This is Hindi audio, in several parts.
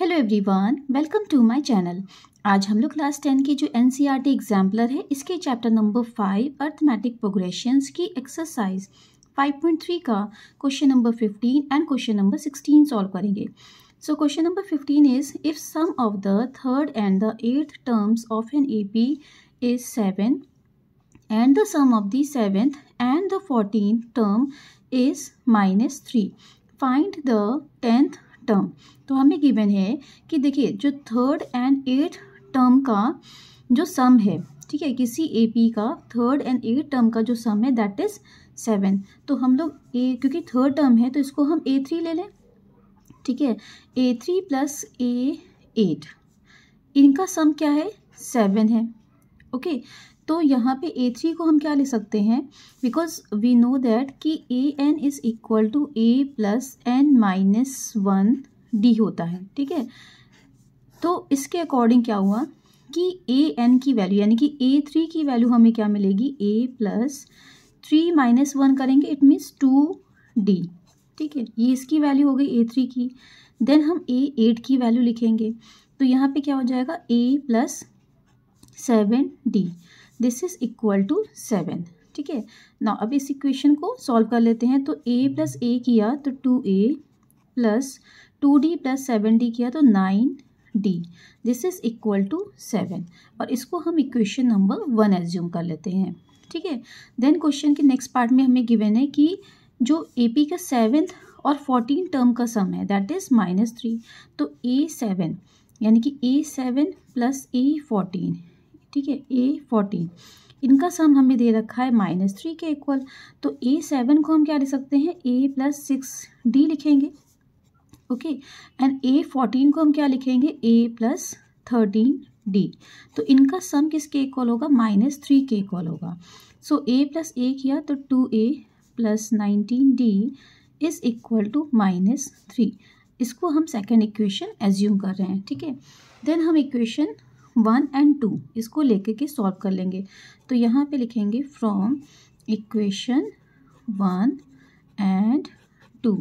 Hello everyone welcome to my channel आज हम लोग क्लास टेन की जो N C R T exemplar है इसके chapter number five arithmetic progressions की एक्सरसाइज 5.3 का question number 15 and question number 16 solve करेंगे so question number 15 is if sum of the third and the eighth terms of an A P is seven and the sum of the seventh and the fourteen term is minus three find the tenth term तो हमें गिवन है कि देखिए जो थर्ड एंड एट टर्म का जो सम है ठीक है किसी ए पी का थर्ड एंड एट टर्म का जो सम है दैट इज़ सेवन तो हम लोग ए क्योंकि थर्ड टर्म है तो इसको हम ए थ्री ले लें ठीक है a three plus a eight इनका सम क्या है सेवन है ओके okay? तो यहाँ पे ए थ्री को हम क्या ले सकते हैं बिकॉज वी नो दैट कि a n is equal to a plus n minus one d होता है ठीक है तो इसके अकॉर्डिंग क्या हुआ कि ए एन की वैल्यू यानी कि ए थ्री की वैल्यू हमें क्या मिलेगी a plus three minus one करेंगे इट मीन्स टू डी ठीक है ये इसकी वैल्यू हो गई ए थ्री की देन हम ए एट की वैल्यू लिखेंगे तो यहाँ पे क्या हो जाएगा a plus seven d this is equal to seven ठीक है ना अब इस इक्वेशन को सॉल्व कर लेते हैं तो ए प्लस ए किया तो two a plus two d plus seven d किया तो nine d this is equal to seven और इसको हम इक्वेशन नंबर वन एज्यूम कर लेते हैं ठीक है देन क्वेश्चन के नेक्स्ट पार्ट में हमें गिवन है कि जो ए पी का सेवेंथ और फोर्टीन टर्म का सम है दैट इज़ माइनस थ्री तो ए सेवन यानी कि a seven plus a fourteen ठीक है ए फोर्टीन इनका सम हमें दे रखा है माइनस थ्री के इक्वल तो ए सेवन को हम क्या लिख सकते हैं ए प्लस सिक्स डी लिखेंगे ओके एंड ए फोर्टीन को हम क्या लिखेंगे ए प्लस थर्टीन डी तो इनका सम किसके इक्वल होगा माइनस थ्री के इक्वल होगा सो ए प्लस ए किया तो two a plus nineteen d is equal to minus three इसको हम सेकेंड इक्वेशन एज्यूम कर रहे हैं ठीक है देन हम इक्वेशन वन एंड टू इसको लेके के सॉल्व कर लेंगे तो यहाँ पे लिखेंगे from equation one and two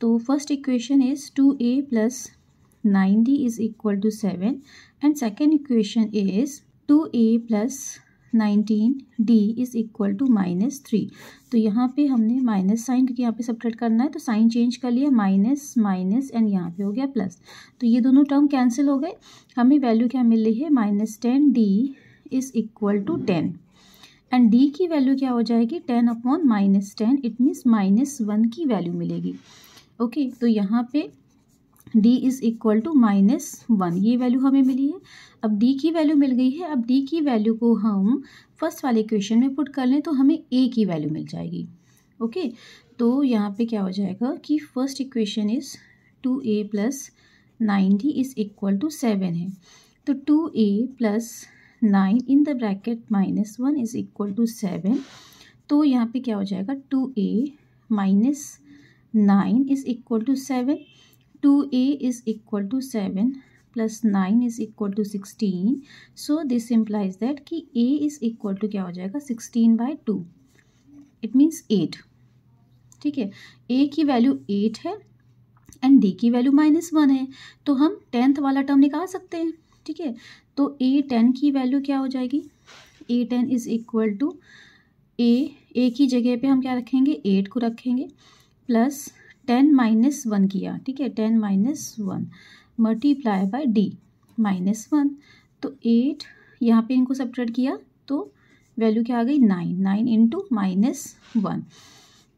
तो first equation is two a plus nine d is equal to seven and second equation is two a plus nineteen d is equal to minus three तो यहाँ पे हमने माइनस साइन क्योंकि यहाँ पे सपरेट करना है तो साइन चेंज कर लिया माइनस माइनस एंड यहाँ पे हो गया प्लस तो ये दोनों टर्म कैंसिल हो गए हमें वैल्यू क्या मिल रही है minus ten d is equal to ten and d की वैल्यू क्या हो जाएगी ten upon minus ten it means minus one की वैल्यू मिलेगी ओके okay, तो यहाँ पे d is equal to minus one ये वैल्यू हमें मिली है अब d की वैल्यू मिल गई है अब d की वैल्यू को हम फर्स्ट वाले क्वेश्चन में पुट कर लें तो हमें a की वैल्यू मिल जाएगी ओके तो यहाँ पे क्या हो जाएगा कि first equation is two a plus nine d is equal to seven है तो two a plus nine in the bracket minus one is equal to seven तो यहाँ पे क्या हो जाएगा two a minus nine is equal to seven two a is equal to seven plus nine is equal to sixteen so this implies that कि ए इज़ इक्वल टू क्या हो जाएगा sixteen by two it means eight ठीक है ए की वैल्यू एट है एंड डी की वैल्यू माइनस वन है तो हम टेंथ वाला टर्म निकाल सकते हैं ठीक है तो ए टेन की वैल्यू क्या हो जाएगी a ten is equal to a a की जगह पे हम क्या रखेंगे एट को रखेंगे प्लस टेन माइनस वन किया ठीक है ten minus one multiply by d minus one तो एट यहाँ पे इनको सब्ट्रैक्ट किया तो वैल्यू क्या आ गई nine nine into minus one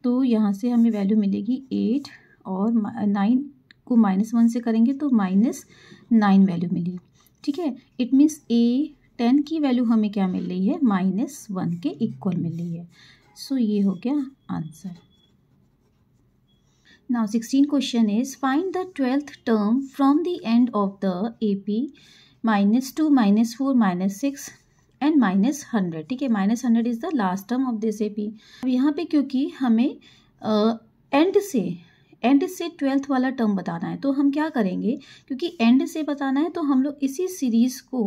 तो यहाँ से हमें वैल्यू मिलेगी एट और नाइन को माइनस वन से करेंगे तो माइनस नाइन वैल्यू मिली ठीक है इट मीन्स ए टेन की वैल्यू हमें क्या मिल रही है माइनस वन के इक्वल मिल रही है सो so, ये हो गया answer Now 16 question is find the 12th term from the end of the AP minus 2 minus 4 minus 6 and minus hundred ठीक है minus hundred is the last term of this A P अब यहाँ पे क्योंकि हमें एंड uh, से एंड से ट्वेल्थ वाला टर्म बताना है तो हम क्या करेंगे क्योंकि एंड से बताना है तो हम लोग इसी सीरीज़ को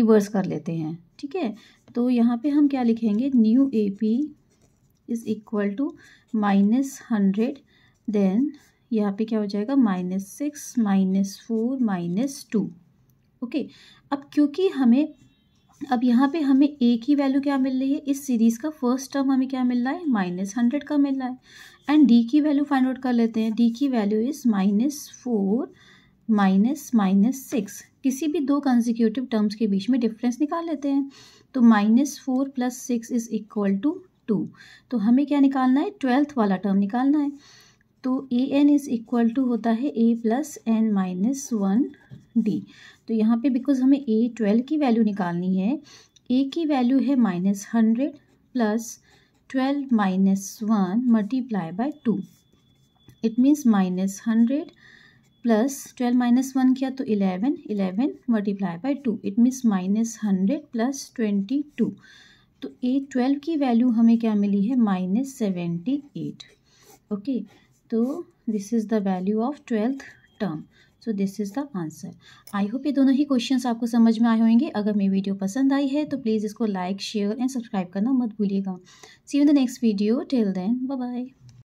रिवर्स कर लेते हैं ठीक है तो यहाँ पे हम क्या लिखेंगे new A P is equal to minus hundred then यहाँ पे क्या हो जाएगा minus six minus four minus two okay अब क्योंकि हमें अब यहाँ पे हमें एक ही वैल्यू क्या मिल रही है इस सीरीज़ का फर्स्ट टर्म हमें क्या मिल रहा है माइनस हंड्रेड का मिल रहा है एंड डी की वैल्यू फाइंड आउट कर लेते हैं डी की value is minus four minus minus six किसी भी दो कंजिक्यूटिव टर्म्स के बीच में डिफरेंस निकाल लेते हैं तो minus four plus six is equal to two two हमें क्या निकालना है ट्वेल्थ वाला टर्म निकालना है तो a n is equal to होता है a plus n minus one d तो यहाँ पे बिकॉज हमें ए ट्वेल्व की वैल्यू निकालनी है ए की वैल्यू है minus hundred plus twelve minus one multiply by two it means minus hundred plus twelve minus one किया तो eleven eleven multiply by two it means minus hundred plus twenty two तो ए ट्वेल्व की वैल्यू हमें क्या मिली है माइनस सेवेंटी एट ओके तो this is the value of twelfth term so this is the answer I hope ये दोनों ही क्वेश्चंस आपको समझ में आए होंगे अगर मेरी वीडियो पसंद आई है तो प्लीज़ इसको लाइक शेयर एंड सब्सक्राइब करना मत भूलिएगा see you the next video till then bye bye